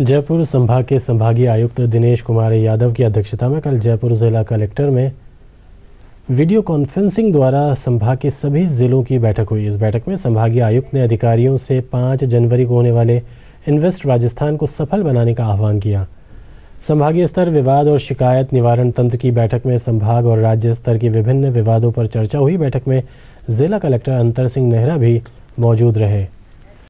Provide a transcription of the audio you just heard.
जयपुर संभाग के संभागीय आयुक्त दिनेश कुमार यादव की अध्यक्षता में कल जयपुर जिला कलेक्टर में वीडियो कॉन्फ्रेंसिंग द्वारा संभाग के सभी जिलों की बैठक हुई इस बैठक में संभागीय आयुक्त ने अधिकारियों से 5 जनवरी को होने वाले इन्वेस्ट राजस्थान को सफल बनाने का आह्वान किया संभागीय स्तर विवाद और शिकायत निवारण तंत्र की बैठक में संभाग और राज्य स्तर के विभिन्न विवादों पर चर्चा हुई बैठक में जिला कलेक्टर अंतर सिंह नेहरा भी मौजूद रहे